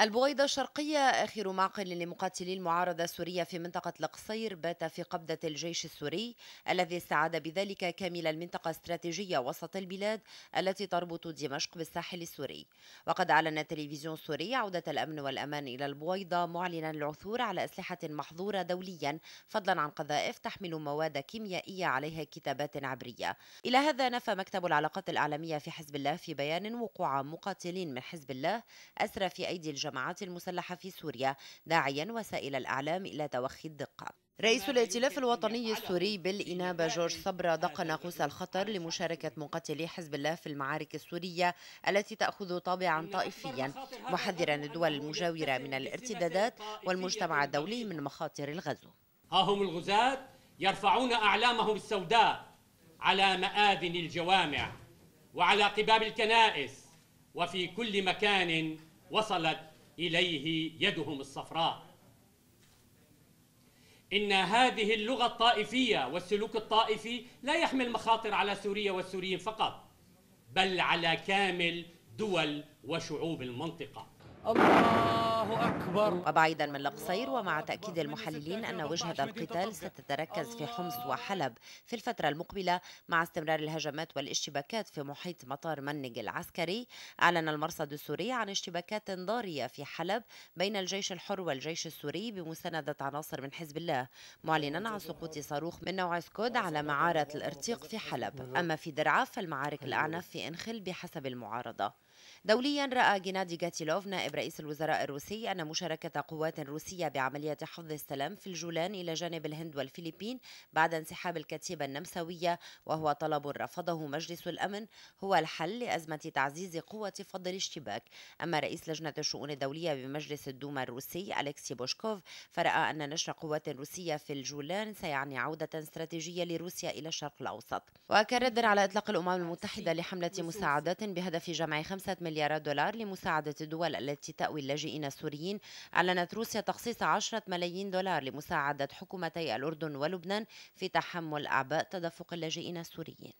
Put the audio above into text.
البويضة الشرقية آخر معقل لمقاتلي المعارضة السورية في منطقة القصير بات في قبضة الجيش السوري الذي استعاد بذلك كامل المنطقة استراتيجية وسط البلاد التي تربط دمشق بالساحل السوري وقد أعلن التلفزيون السوري عودة الأمن والأمان إلى البويضة معلنا العثور على أسلحة محظورة دوليا فضلا عن قذائف تحمل مواد كيميائية عليها كتابات عبرية إلى هذا نفى مكتب العلاقات الإعلامية في حزب الله في بيان وقوع مقاتلين من حزب الله أسرى في أيدي الجماعة الجماعات المسلحة في سوريا داعيا وسائل الإعلام إلى توخي الدقة رئيس الائتلاف الوطني السوري بالإنابة جورج صبرا دق ناقوس الخطر لمشاركة مقاتلي حزب الله في المعارك السورية التي تأخذ طابعا طائفيا محذرا الدول المجاورة من الارتدادات والمجتمع الدولي من مخاطر الغزو ها هم الغزاة يرفعون أعلامهم السوداء على مآذن الجوامع وعلى قباب الكنائس وفي كل مكان وصلت إليه يدهم الصفراء إن هذه اللغة الطائفية والسلوك الطائفي لا يحمل مخاطر على سوريا والسوريين فقط بل على كامل دول وشعوب المنطقة الله أكبر وبعيدا من القصير ومع تأكيد المحللين أن وجهة القتال ستتركز في حمص وحلب في الفترة المقبلة مع استمرار الهجمات والاشتباكات في محيط مطار منج العسكري أعلن المرصد السوري عن اشتباكات ضارية في حلب بين الجيش الحر والجيش السوري بمساندة عناصر من حزب الله معلنا عن سقوط صاروخ من نوع سكود على معارة الارتيق في حلب أما في درعا فالمعارك الأعنف في إنخل بحسب المعارضة دوليا رأى جنادي جاتيلوف نائب نائب رئيس الوزراء الروسي أن مشاركة قوات روسية بعملية حفظ السلام في الجولان إلى جانب الهند والفلبين بعد انسحاب الكتيبة النمساوية وهو طلب رفضه مجلس الأمن هو الحل لأزمة تعزيز قوة فض الاشتباك أما رئيس لجنة الشؤون الدولية بمجلس الدوما الروسي أليكسي بوشكوف فرأى أن نشر قوات روسية في الجولان سيعني عودة استراتيجية لروسيا إلى الشرق الأوسط وكرد على إطلاق الأمم المتحدة لحملة مساعدات بهدف جمع 5 مليارات دولار لمساعدة الدول التي تأوي اللاجئين السوريين أعلنت روسيا تخصيص 10 ملايين دولار لمساعدة حكومتي الأردن ولبنان في تحمل أعباء تدفق اللاجئين السوريين